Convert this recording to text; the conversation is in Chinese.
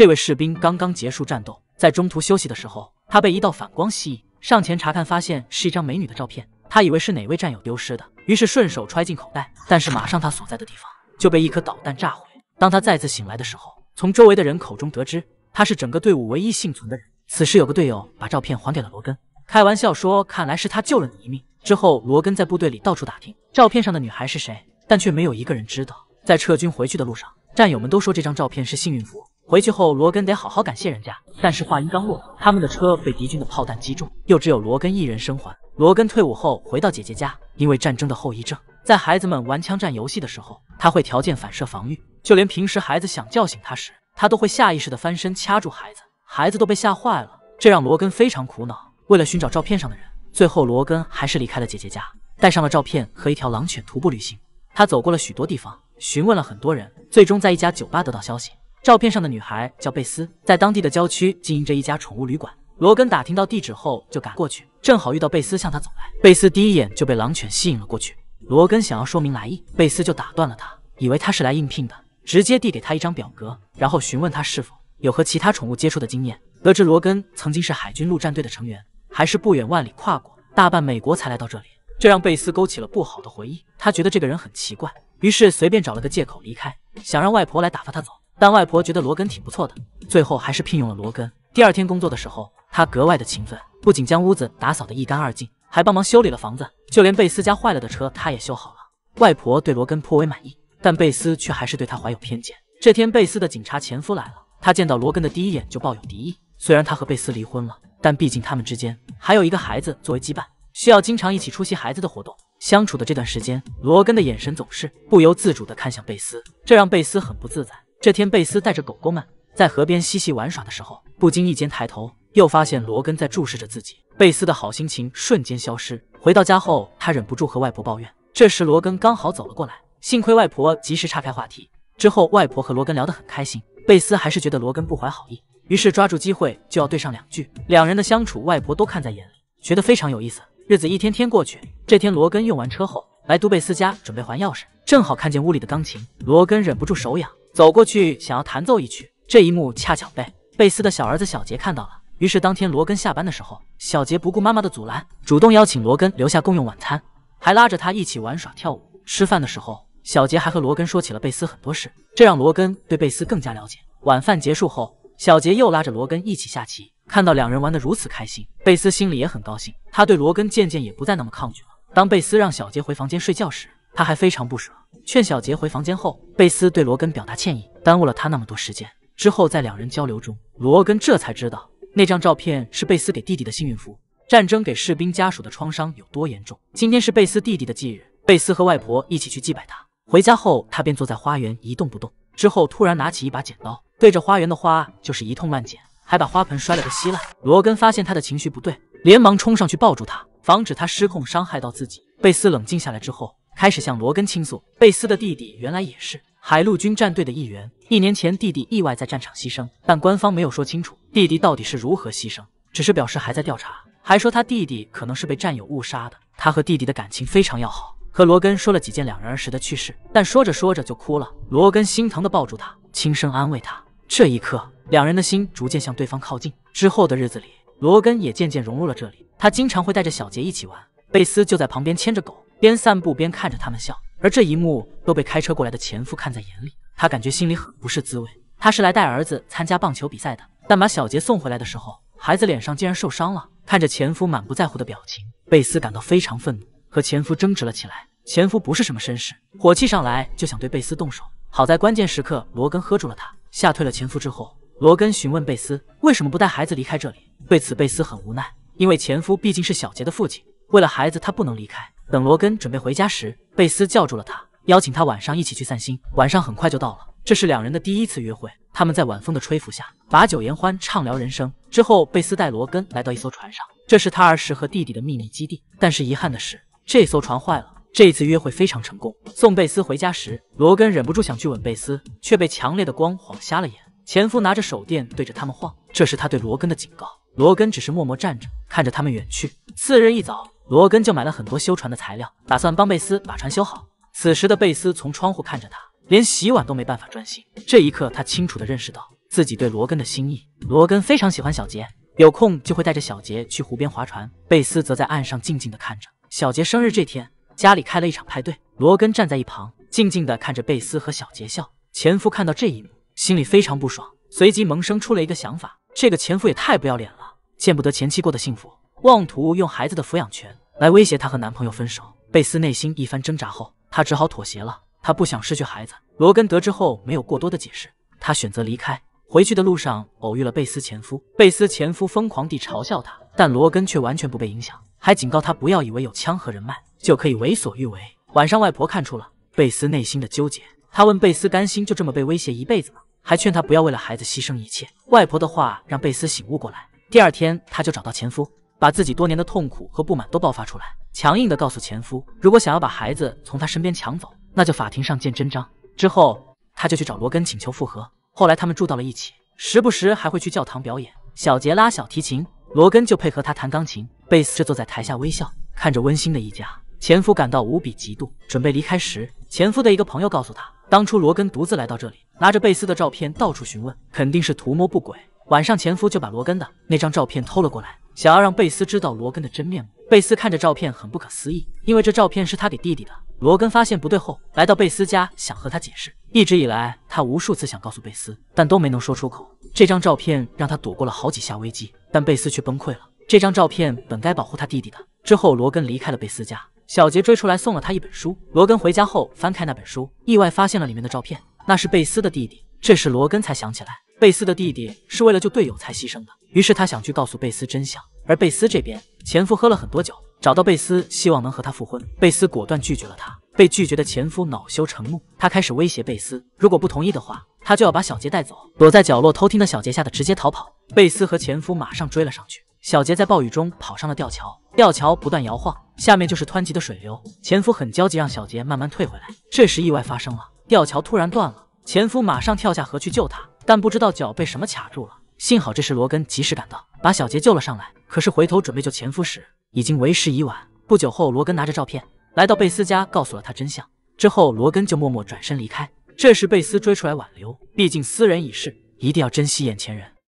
这位士兵刚刚结束战斗，在中途休息的时候，他被一道反光吸引，上前查看，发现是一张美女的照片。他以为是哪位战友丢失的，于是顺手揣进口袋。但是马上他所在的地方就被一颗导弹炸毁。当他再次醒来的时候，从周围的人口中得知，他是整个队伍唯一幸存的人。此时有个队友把照片还给了罗根，开玩笑说：“看来是他救了你一命。”之后罗根在部队里到处打听照片上的女孩是谁，但却没有一个人知道。在撤军回去的路上，战友们都说这张照片是幸运符。回去后，罗根得好好感谢人家。但是话音刚落，他们的车被敌军的炮弹击中，又只有罗根一人生还。罗根退伍后回到姐姐家，因为战争的后遗症，在孩子们玩枪战游戏的时候，他会条件反射防御，就连平时孩子想叫醒他时，他都会下意识的翻身掐住孩子，孩子都被吓坏了，这让罗根非常苦恼。为了寻找照片上的人，最后罗根还是离开了姐姐家，带上了照片和一条狼犬徒步旅行。他走过了许多地方，询问了很多人，最终在一家酒吧得到消息。照片上的女孩叫贝斯，在当地的郊区经营着一家宠物旅馆。罗根打听到地址后就赶过去，正好遇到贝斯向他走来。贝斯第一眼就被狼犬吸引了过去。罗根想要说明来意，贝斯就打断了他，以为他是来应聘的，直接递给他一张表格，然后询问他是否有和其他宠物接触的经验。得知罗根曾经是海军陆战队的成员，还是不远万里跨过大半美国才来到这里，这让贝斯勾起了不好的回忆。他觉得这个人很奇怪，于是随便找了个借口离开，想让外婆来打发他走。但外婆觉得罗根挺不错的，最后还是聘用了罗根。第二天工作的时候，他格外的勤奋，不仅将屋子打扫得一干二净，还帮忙修理了房子，就连贝斯家坏了的车他也修好了。外婆对罗根颇为满意，但贝斯却还是对他怀有偏见。这天，贝斯的警察前夫来了，他见到罗根的第一眼就抱有敌意。虽然他和贝斯离婚了，但毕竟他们之间还有一个孩子作为羁绊，需要经常一起出席孩子的活动。相处的这段时间，罗根的眼神总是不由自主地看向贝斯，这让贝斯很不自在。这天，贝斯带着狗狗们在河边嬉戏玩耍的时候，不经意间抬头，又发现罗根在注视着自己。贝斯的好心情瞬间消失。回到家后，他忍不住和外婆抱怨。这时，罗根刚好走了过来，幸亏外婆及时岔开话题。之后，外婆和罗根聊得很开心。贝斯还是觉得罗根不怀好意，于是抓住机会就要对上两句。两人的相处，外婆都看在眼里，觉得非常有意思。日子一天天过去，这天，罗根用完车后来都贝斯家准备还钥匙，正好看见屋里的钢琴，罗根忍不住手痒。走过去想要弹奏一曲，这一幕恰巧被贝斯的小儿子小杰看到了。于是当天罗根下班的时候，小杰不顾妈妈的阻拦，主动邀请罗根留下共用晚餐，还拉着他一起玩耍跳舞。吃饭的时候，小杰还和罗根说起了贝斯很多事，这让罗根对贝斯更加了解。晚饭结束后，小杰又拉着罗根一起下棋，看到两人玩得如此开心，贝斯心里也很高兴。他对罗根渐渐也不再那么抗拒了。当贝斯让小杰回房间睡觉时，他还非常不舍，劝小杰回房间后，贝斯对罗根表达歉意，耽误了他那么多时间。之后在两人交流中，罗根这才知道那张照片是贝斯给弟弟的幸运符。战争给士兵家属的创伤有多严重？今天是贝斯弟弟的忌日，贝斯和外婆一起去祭拜他。回家后，他便坐在花园一动不动，之后突然拿起一把剪刀，对着花园的花就是一通乱剪，还把花盆摔了个稀烂。罗根发现他的情绪不对，连忙冲上去抱住他，防止他失控伤害到自己。贝斯冷静下来之后。开始向罗根倾诉，贝斯的弟弟原来也是海陆军战队的一员。一年前，弟弟意外在战场牺牲，但官方没有说清楚弟弟到底是如何牺牲，只是表示还在调查，还说他弟弟可能是被战友误杀的。他和弟弟的感情非常要好，和罗根说了几件两人儿时的趣事，但说着说着就哭了。罗根心疼的抱住他，轻声安慰他。这一刻，两人的心逐渐向对方靠近。之后的日子里，罗根也渐渐融入了这里。他经常会带着小杰一起玩，贝斯就在旁边牵着狗。边散步边看着他们笑，而这一幕都被开车过来的前夫看在眼里，他感觉心里很不是滋味。他是来带儿子参加棒球比赛的，但把小杰送回来的时候，孩子脸上竟然受伤了。看着前夫满不在乎的表情，贝斯感到非常愤怒，和前夫争执了起来。前夫不是什么绅士，火气上来就想对贝斯动手，好在关键时刻罗根喝住了他，吓退了前夫之后，罗根询问贝斯为什么不带孩子离开这里。对此贝斯很无奈，因为前夫毕竟是小杰的父亲，为了孩子他不能离开。等罗根准备回家时，贝斯叫住了他，邀请他晚上一起去散心。晚上很快就到了，这是两人的第一次约会。他们在晚风的吹拂下，把酒言欢，畅聊人生。之后，贝斯带罗根来到一艘船上，这是他儿时和弟弟的秘密基地。但是遗憾的是，这艘船坏了。这次约会非常成功。送贝斯回家时，罗根忍不住想去吻贝斯，却被强烈的光晃瞎了眼。前夫拿着手电对着他们晃，这是他对罗根的警告。罗根只是默默站着。看着他们远去。次日一早，罗根就买了很多修船的材料，打算帮贝斯把船修好。此时的贝斯从窗户看着他，连洗碗都没办法专心。这一刻，他清楚的认识到自己对罗根的心意。罗根非常喜欢小杰，有空就会带着小杰去湖边划船。贝斯则在岸上静静的看着。小杰生日这天，家里开了一场派对。罗根站在一旁，静静的看着贝斯和小杰笑。前夫看到这一幕，心里非常不爽，随即萌生出了一个想法：这个前夫也太不要脸了。见不得前妻过得幸福，妄图用孩子的抚养权来威胁她和男朋友分手。贝斯内心一番挣扎后，她只好妥协了。她不想失去孩子。罗根得知后没有过多的解释，他选择离开。回去的路上偶遇了贝斯前夫，贝斯前夫疯狂地嘲笑他，但罗根却完全不被影响，还警告他不要以为有枪和人脉就可以为所欲为。晚上，外婆看出了贝斯内心的纠结，她问贝斯甘心就这么被威胁一辈子吗？还劝她不要为了孩子牺牲一切。外婆的话让贝斯醒悟过来。第二天，她就找到前夫，把自己多年的痛苦和不满都爆发出来，强硬的告诉前夫，如果想要把孩子从他身边抢走，那就法庭上见真章。之后，她就去找罗根请求复合。后来，他们住到了一起，时不时还会去教堂表演。小杰拉小提琴，罗根就配合他弹钢琴，贝斯坐在台下微笑，看着温馨的一家。前夫感到无比嫉妒，准备离开时，前夫的一个朋友告诉他，当初罗根独自来到这里，拿着贝斯的照片到处询问，肯定是图谋不轨。晚上，前夫就把罗根的那张照片偷了过来，想要让贝斯知道罗根的真面目。贝斯看着照片，很不可思议，因为这照片是他给弟弟的。罗根发现不对后，来到贝斯家，想和他解释。一直以来，他无数次想告诉贝斯，但都没能说出口。这张照片让他躲过了好几下危机，但贝斯却崩溃了。这张照片本该保护他弟弟的。之后，罗根离开了贝斯家。小杰追出来，送了他一本书。罗根回家后，翻开那本书，意外发现了里面的照片，那是贝斯的弟弟。这时，罗根才想起来。贝斯的弟弟是为了救队友才牺牲的，于是他想去告诉贝斯真相。而贝斯这边，前夫喝了很多酒，找到贝斯，希望能和他复婚。贝斯果断拒绝了他。被拒绝的前夫恼羞成怒，他开始威胁贝斯，如果不同意的话，他就要把小杰带走。躲在角落偷听的小杰吓得直接逃跑。贝斯和前夫马上追了上去。小杰在暴雨中跑上了吊桥，吊桥不断摇晃，下面就是湍急的水流。前夫很焦急，让小杰慢慢退回来。这时意外发生了，吊桥突然断了，前夫马上跳下河去救他。但不知道脚被什么卡住了，幸好这时罗根及时赶到，把小杰救了上来。可是回头准备救前夫时，已经为时已晚。不久后，罗根拿着照片来到贝斯家，告诉了他真相。之后，罗根就默默转身离开。这时，贝斯追出来挽留，毕竟斯人已逝，一定要珍惜眼前人。